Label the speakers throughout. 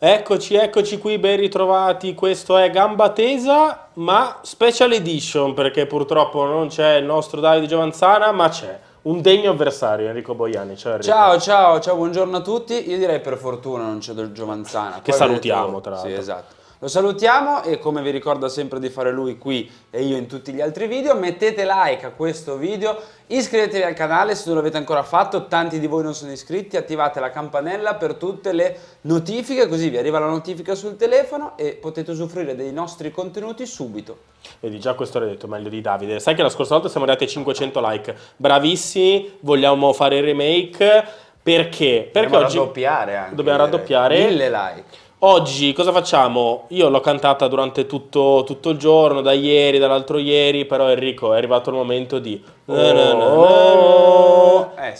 Speaker 1: Eccoci, eccoci qui, ben ritrovati. Questo è Gamba Tesa, ma special edition, perché purtroppo non c'è il nostro Davide Giovanzana, ma c'è un degno avversario, Enrico Boiani. Ciao, Enrico.
Speaker 2: ciao, ciao, ciao, buongiorno a tutti. Io direi per fortuna non c'è del Giovanzana. che Poi salutiamo, vedete... tra l'altro. Sì, esatto. Lo salutiamo e come vi ricorda sempre di fare lui qui e io in tutti gli altri video, mettete like a questo video, iscrivetevi al canale se non l'avete ancora fatto, tanti di voi non sono iscritti, attivate la campanella per tutte le notifiche, così vi arriva la notifica sul telefono e potete usufruire dei nostri contenuti subito.
Speaker 1: Vedi, già questo l'ho detto meglio di Davide. Sai che la scorsa volta siamo arrivati a 500 like. Bravissimi, vogliamo fare il remake. Perché? Perché dobbiamo oggi raddoppiare anche. Dobbiamo raddoppiare. Mille like. Oggi cosa facciamo? Io l'ho cantata durante tutto, tutto, il giorno, da ieri, dall'altro ieri, però Enrico è arrivato il momento di... Oh, eh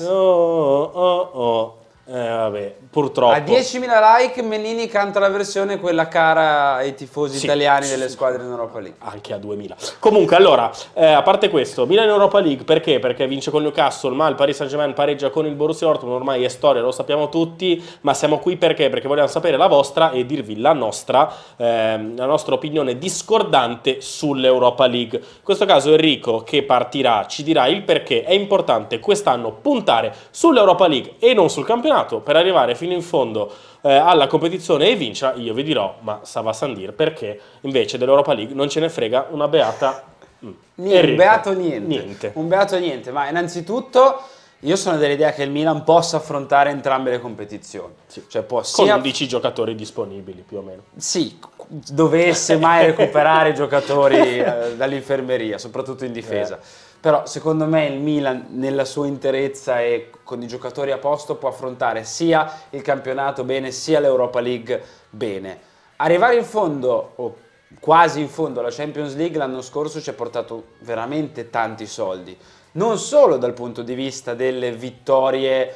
Speaker 1: oh, oh, oh, oh, oh, eh, vabbè, purtroppo. A 10.000
Speaker 2: like Menini
Speaker 1: canta la versione quella cara ai tifosi sì, italiani sì, delle squadre in Europa League. Anche a
Speaker 2: 2.000.
Speaker 1: Comunque, allora, eh, a parte questo, Milan in Europa League perché? Perché vince con Newcastle, ma il Paris Saint-Germain pareggia con il Borussia Dortmund, ormai è storia, lo sappiamo tutti, ma siamo qui perché? Perché vogliamo sapere la vostra e dirvi la nostra, eh, la nostra opinione discordante sull'Europa League. In questo caso Enrico, che partirà, ci dirà il perché è importante quest'anno puntare sull'Europa League e non sul campionato lottato per arrivare fino in fondo eh, alla competizione e vincerla, io vi dirò, ma Sava Sandir, perché invece dell'Europa League non ce ne frega una beata... Mm, niente, un beato niente. niente. Un beato niente, ma innanzitutto...
Speaker 2: Io sono dell'idea che il Milan possa affrontare entrambe le competizioni. Sì. Cioè può sia... Con 11 giocatori
Speaker 1: disponibili più o meno.
Speaker 2: Sì, dovesse mai recuperare giocatori eh, dall'infermeria, soprattutto in difesa. Eh. Però secondo me il Milan nella sua interezza e con i giocatori a posto può affrontare sia il campionato bene sia l'Europa League bene. Arrivare in fondo o quasi in fondo alla Champions League l'anno scorso ci ha portato veramente tanti soldi non solo dal punto di vista delle vittorie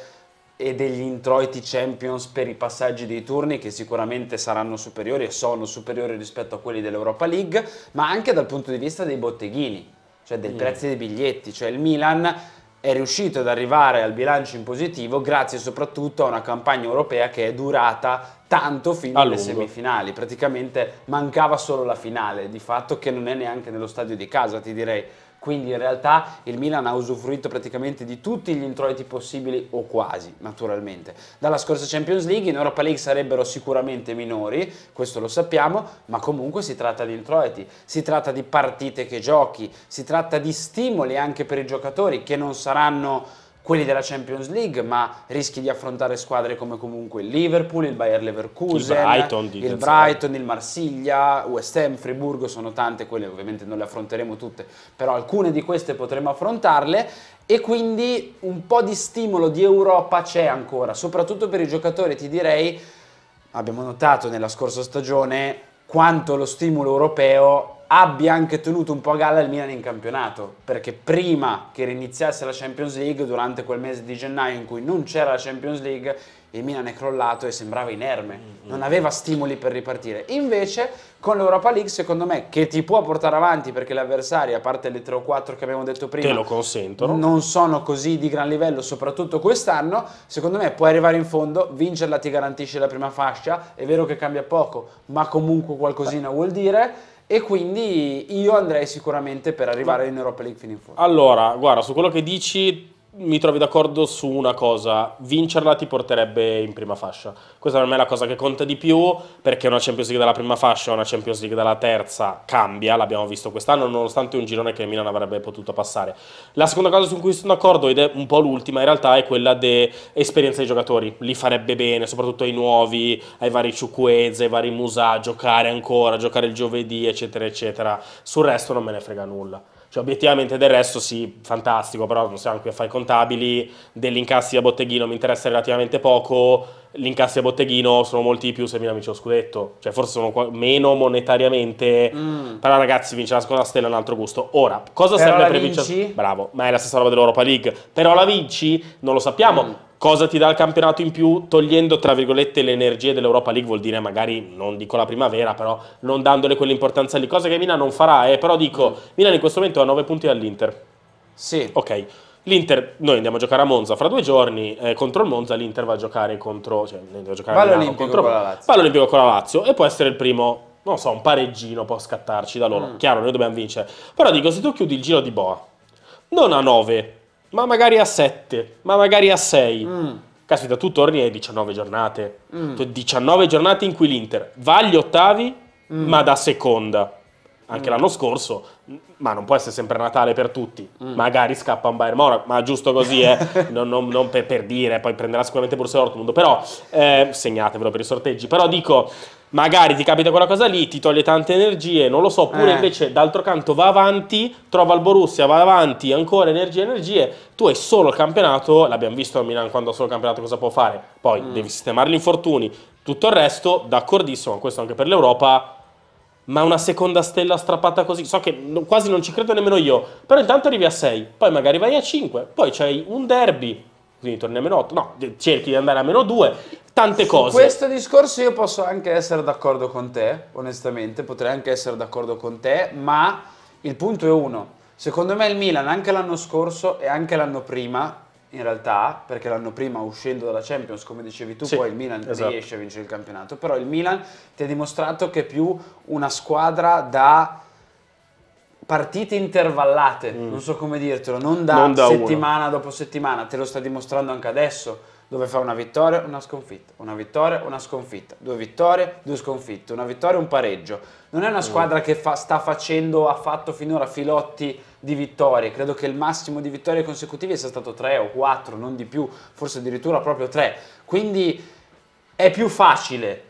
Speaker 2: e degli introiti Champions per i passaggi dei turni che sicuramente saranno superiori e sono superiori rispetto a quelli dell'Europa League, ma anche dal punto di vista dei botteghini, cioè dei mm. prezzi dei biglietti, cioè il Milan è riuscito ad arrivare al bilancio in positivo grazie soprattutto a una campagna europea che è durata tanto fino alle semifinali, praticamente mancava solo la finale, di fatto che non è neanche nello stadio di casa, ti direi quindi in realtà il Milan ha usufruito praticamente di tutti gli introiti possibili o quasi naturalmente. Dalla scorsa Champions League in Europa League sarebbero sicuramente minori, questo lo sappiamo, ma comunque si tratta di introiti, si tratta di partite che giochi, si tratta di stimoli anche per i giocatori che non saranno quelli della Champions League, ma rischi di affrontare squadre come comunque il Liverpool, il Bayer Leverkusen, il Brighton, il, Brighton, il Marsiglia, West Ham, Friburgo, sono tante, quelle ovviamente non le affronteremo tutte, però alcune di queste potremo affrontarle e quindi un po' di stimolo di Europa c'è ancora, soprattutto per i giocatori, ti direi, abbiamo notato nella scorsa stagione quanto lo stimolo europeo abbia anche tenuto un po' a galla il Milan in campionato, perché prima che riniziasse la Champions League, durante quel mese di gennaio in cui non c'era la Champions League, il Milan è crollato e sembrava inerme, mm-hmm. non aveva stimoli per ripartire. Invece con l'Europa League, secondo me, che ti può portare avanti perché l'avversario, a parte le 3 o 4 che abbiamo detto prima, lo consentono, non sono così di gran livello, soprattutto quest'anno, secondo me puoi arrivare in fondo, vincerla ti garantisce la prima fascia, è vero che cambia poco, ma comunque qualcosina vuol dire e quindi io andrei sicuramente per arrivare in Europa League fino in fondo.
Speaker 1: Allora, guarda, su quello che dici mi trovi d'accordo su una cosa, vincerla ti porterebbe in prima fascia. Questa per me è la cosa che conta di più, perché una Champions League dalla prima fascia o una Champions League dalla terza cambia, l'abbiamo visto quest'anno, nonostante un girone che Milan avrebbe potuto passare. La seconda cosa su cui sono d'accordo, ed è un po' l'ultima in realtà, è quella dell'esperienza dei giocatori. Li farebbe bene, soprattutto ai nuovi, ai vari Ciuquezza, ai vari Musà, giocare ancora, giocare il giovedì, eccetera, eccetera. Sul resto non me ne frega nulla. Cioè, obiettivamente del resto sì, fantastico, però non siamo qui a fare i contabili, degli incassi da botteghino mi interessa relativamente poco, gli incassi da botteghino sono molti di più se Milan vince lo scudetto, cioè forse sono meno monetariamente, mm. però ragazzi vince la seconda stella è un altro gusto. Ora, cosa però serve per vincere? Bravo, ma è la stessa roba dell'Europa League, però la vinci? Non lo sappiamo. Mm. Cosa ti dà il campionato in più? Togliendo, tra virgolette, le energie dell'Europa League, vuol dire magari, non dico la primavera, però non dandole quell'importanza lì, cosa che Milan non farà. Eh. Però dico, Milan in questo momento ha 9 punti dall'Inter. Sì. Ok. L'Inter, noi andiamo a giocare a Monza fra due giorni, eh, contro il Monza l'Inter va a giocare contro... Cioè, va a giocare Ballo Milano, contro, con la Lazio. Ballo olimpico con la Lazio e può essere il primo, non so, un pareggino può scattarci da loro. Mm. Chiaro, noi dobbiamo vincere. Però dico, se tu chiudi il giro di Boa, non a 9, ma magari a 7, ma magari a 6. Mm. Caspita, tu torni e hai 19 giornate. Mm. 19 cioè, giornate in cui l'Inter va agli ottavi, mm. ma da seconda. Anche mm. l'anno scorso, ma non può essere sempre Natale per tutti. Mm. Magari scappa un Bayern Mora, ma giusto così, eh. non, non, non per, per, dire, poi prenderà sicuramente Borussia Dortmund. Però, eh, segnatevelo per i sorteggi. Però dico, magari ti capita quella cosa lì, ti toglie tante energie, non lo so, oppure eh. invece d'altro canto va avanti, trova il Borussia, va avanti, ancora energie, energie, tu hai solo il campionato, l'abbiamo visto a Milan quando ha solo il campionato cosa può fare, poi mm. devi sistemare gli infortuni, tutto il resto, d'accordissimo, questo anche per l'Europa, ma una seconda stella strappata così, so che quasi non ci credo nemmeno io, però intanto arrivi a 6, poi magari vai a 5, poi c'hai un derby, quindi torni a meno 8, no, cerchi di andare a meno 2, tante Su cose. questo
Speaker 2: discorso io posso anche essere d'accordo con te, onestamente, potrei anche essere d'accordo con te, ma il punto è uno. Secondo me il Milan anche l'anno scorso e anche l'anno prima, in realtà, perché l'anno prima uscendo dalla Champions, come dicevi tu, sì, poi il Milan esatto. riesce a vincere il campionato, però il Milan ti ha dimostrato che è più una squadra da partite intervallate, mm. non so come dirtelo, non da, non da settimana uno. dopo settimana, te lo sta dimostrando anche adesso, dove fa una vittoria, una sconfitta, una vittoria, una sconfitta, due vittorie, due sconfitte, una vittoria, un pareggio. Non è una mm. squadra mm. che fa, sta facendo, ha fatto finora filotti di vittorie, credo che il massimo di vittorie consecutive sia stato tre o quattro, non di più, forse addirittura proprio tre. Quindi è più facile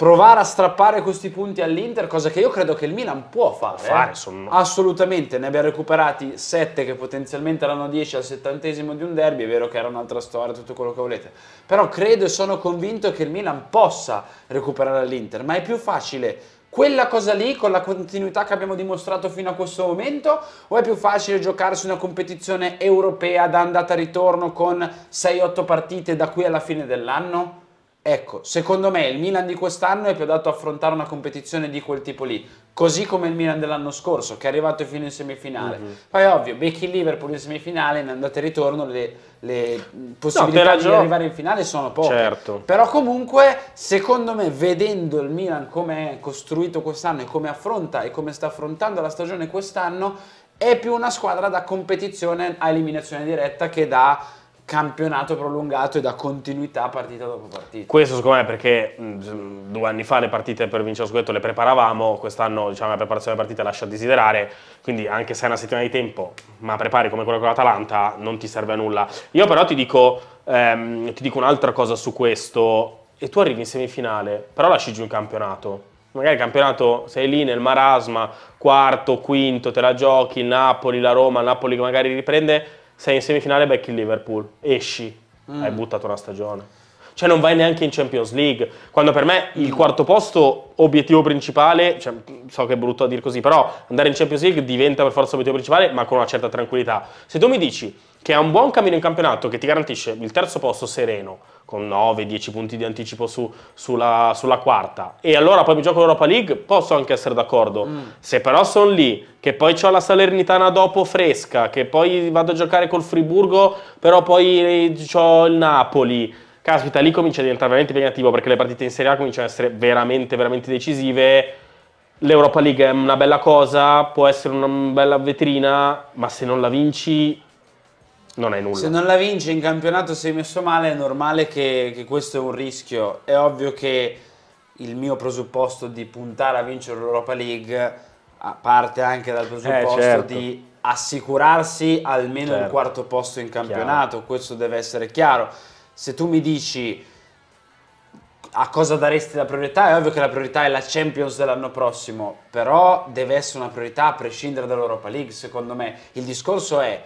Speaker 2: provare a strappare questi punti all'Inter, cosa che io credo che il Milan può fare. Eh. fare sono... Assolutamente, ne abbiamo recuperati 7 che potenzialmente erano 10 al settantesimo di un derby, è vero che era un'altra storia, tutto quello che volete, però credo e sono convinto che il Milan possa recuperare all'Inter, ma è più facile quella cosa lì con la continuità che abbiamo dimostrato fino a questo momento o è più facile giocarsi una competizione europea da andata e ritorno con 6-8 partite da qui alla fine dell'anno? Ecco, secondo me il Milan di quest'anno è più adatto a affrontare una competizione di quel tipo lì, così come il Milan dell'anno scorso, che è arrivato fino in semifinale. Mm-hmm. Poi ovvio, becchi il Liverpool in semifinale, in andata e ritorno le, le
Speaker 1: possibilità no, di arrivare
Speaker 2: in finale sono poche. Certo. Però comunque, secondo me, vedendo il Milan come è costruito quest'anno e come affronta e come sta affrontando la stagione quest'anno, è più una squadra da competizione a eliminazione diretta che da campionato prolungato e da continuità partita dopo partita.
Speaker 1: Questo secondo me perché mh, mm, due anni fa le partite per vincere lo scudetto le preparavamo, quest'anno diciamo, la preparazione delle partite lascia desiderare, quindi anche se hai una settimana di tempo ma prepari come quella con l'Atalanta non ti serve a nulla. Io però ti dico, ehm, ti dico un'altra cosa su questo, e tu arrivi in semifinale, però lasci giù il campionato. Magari il campionato sei lì nel marasma, quarto, quinto, te la giochi, Napoli, la Roma, Napoli che magari riprende, sei in semifinale e becchi il Liverpool, esci, mm. hai buttato una stagione. Cioè non vai neanche in Champions League, quando per me il quarto posto, obiettivo principale, cioè, so che è brutto a dire così, però andare in Champions League diventa per forza obiettivo principale, ma con una certa tranquillità. Se tu mi dici che ha un buon cammino in campionato, che ti garantisce il terzo posto sereno, con 9-10 punti di anticipo su, sulla, sulla, quarta, e allora poi mi gioco l'Europa League, posso anche essere d'accordo. Mm. Se però sono lì, che poi ho la Salernitana dopo fresca, che poi vado a giocare col Friburgo, però poi eh, ho il Napoli, caspita, lì comincia a diventare veramente impegnativo, perché le partite in Serie A cominciano ad essere veramente, veramente decisive, L'Europa League è una bella cosa, può essere una bella vetrina, ma se non la vinci non hai nulla. Se non
Speaker 2: la vinci in campionato sei messo male, è normale che, che questo è un rischio. È ovvio che il mio presupposto di puntare a vincere l'Europa League parte anche dal eh, presupposto eh, certo. di assicurarsi almeno certo. il quarto posto in campionato, chiaro. questo deve essere chiaro. Se tu mi dici a cosa daresti la priorità, è ovvio che la priorità è la Champions dell'anno prossimo, però deve essere una priorità a prescindere dall'Europa League, secondo me. Il discorso è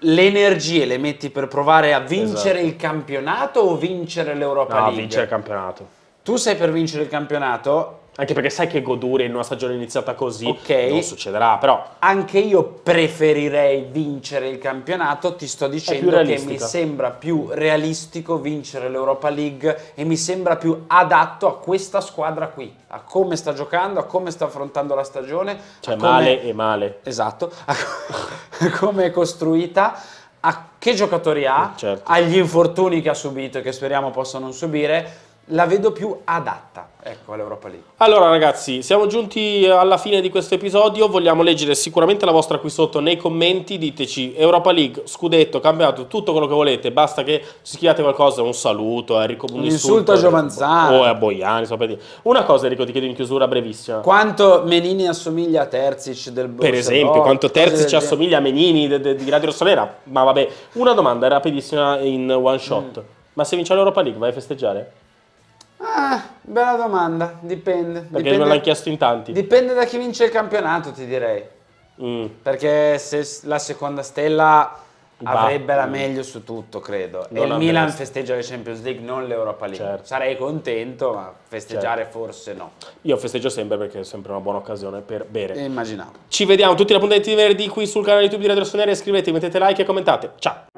Speaker 2: le energie le metti per provare a vincere esatto. il
Speaker 1: campionato
Speaker 2: o vincere l'Europa no, League? No, vincere il
Speaker 1: campionato. Tu sei per vincere il campionato anche perché sai che godure in una stagione iniziata così okay. non succederà, però...
Speaker 2: Anche io preferirei vincere il campionato, ti sto dicendo che mi sembra più realistico vincere l'Europa League e mi sembra più adatto a questa squadra qui, a come sta giocando, a come sta affrontando la stagione. Cioè come... male e male. Esatto, a come è costruita a che giocatori ha, eh, certo. agli infortuni che ha subito e che speriamo possa non subire la vedo più adatta ecco, all'Europa League.
Speaker 1: Allora ragazzi, siamo giunti alla fine di questo episodio, vogliamo leggere sicuramente la vostra qui sotto nei commenti, diteci Europa League, scudetto, campionato, tutto quello che volete, basta che ci scriviate qualcosa, un saluto eh, a Enrico Un, insulto, a Giovanzano. O oh, a Boiani, so per dire. Una cosa Enrico ti chiedo in chiusura brevissima.
Speaker 2: Quanto Menini assomiglia a Terzic del Borussia Per esempio, quanto Terzic assomiglia
Speaker 1: a Menini di Radio Rossonera, ma vabbè. Una domanda rapidissima in one shot. Mm. Ma se vince l'Europa League vai a festeggiare?
Speaker 2: Ah, bella domanda, dipende. Perché dipende, me l'hai chiesto
Speaker 1: in tanti. Dipende da chi vince il campionato, ti direi.
Speaker 2: Mm. Perché se la seconda stella Va. avrebbe la meglio su tutto, credo. Non e il Milan visto. festeggia le Champions League, non l'Europa League. Certo. Sarei contento, ma festeggiare certo. forse no.
Speaker 1: Io festeggio sempre perché è sempre una buona occasione per bere. immaginavo. Ci vediamo tutti gli appuntamenti di venerdì qui sul canale YouTube di Radio Soneria. Iscrivetevi, mettete like e commentate. Ciao!